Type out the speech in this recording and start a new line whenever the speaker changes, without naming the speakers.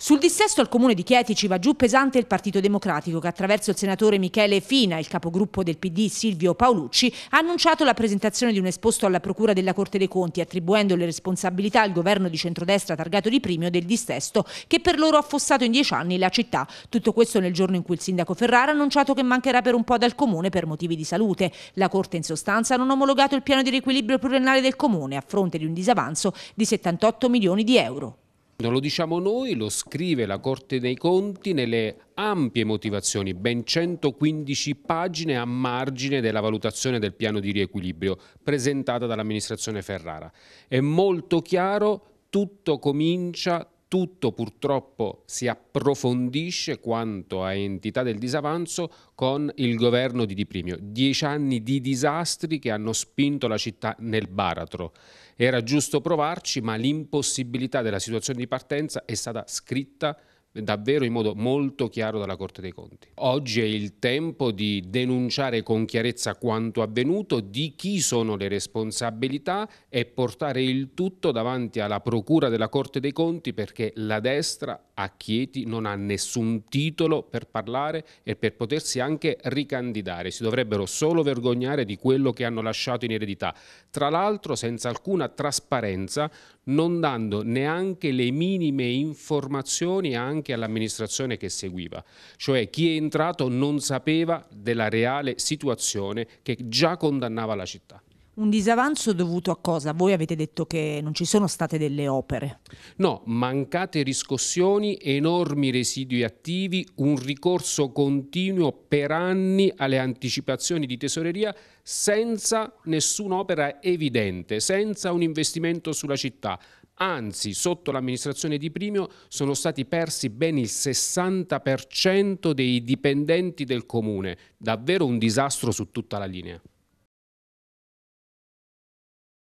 Sul dissesto al comune di Chieti ci va giù pesante il Partito Democratico che attraverso il senatore Michele Fina e il capogruppo del PD Silvio Paolucci ha annunciato la presentazione di un esposto alla Procura della Corte dei Conti attribuendo le responsabilità al governo di centrodestra targato di primio del dissesto che per loro ha affossato in dieci anni la città. Tutto questo nel giorno in cui il sindaco Ferrara ha annunciato che mancherà per un po' dal comune per motivi di salute. La Corte in sostanza non ha omologato il piano di riequilibrio pluriennale del comune a fronte di un disavanzo di 78 milioni di euro.
Non lo diciamo noi, lo scrive la Corte dei Conti nelle ampie motivazioni, ben 115 pagine a margine della valutazione del piano di riequilibrio presentata dall'amministrazione Ferrara. È molto chiaro, tutto comincia, tutto purtroppo si approfondisce quanto a entità del disavanzo con il governo di Di Primio. Dieci anni di disastri che hanno spinto la città nel baratro. Era giusto provarci, ma l'impossibilità della situazione di partenza è stata scritta davvero in modo molto chiaro dalla Corte dei Conti. Oggi è il tempo di denunciare con chiarezza quanto avvenuto, di chi sono le responsabilità e portare il tutto davanti alla Procura della Corte dei Conti perché la destra a Chieti non ha nessun titolo per parlare e per potersi anche ricandidare. Si dovrebbero solo vergognare di quello che hanno lasciato in eredità, tra l'altro senza alcuna trasparenza, non dando neanche le minime informazioni anche anche all'amministrazione che seguiva, cioè chi è entrato non sapeva della reale situazione che già condannava la città.
Un disavanzo dovuto a cosa? Voi avete detto che non ci sono state delle opere.
No, mancate riscossioni, enormi residui attivi, un ricorso continuo per anni alle anticipazioni di tesoreria senza nessun'opera evidente, senza un investimento sulla città, Anzi, sotto l'amministrazione di Primio sono stati persi ben il 60% dei dipendenti del comune. Davvero un disastro su tutta la linea.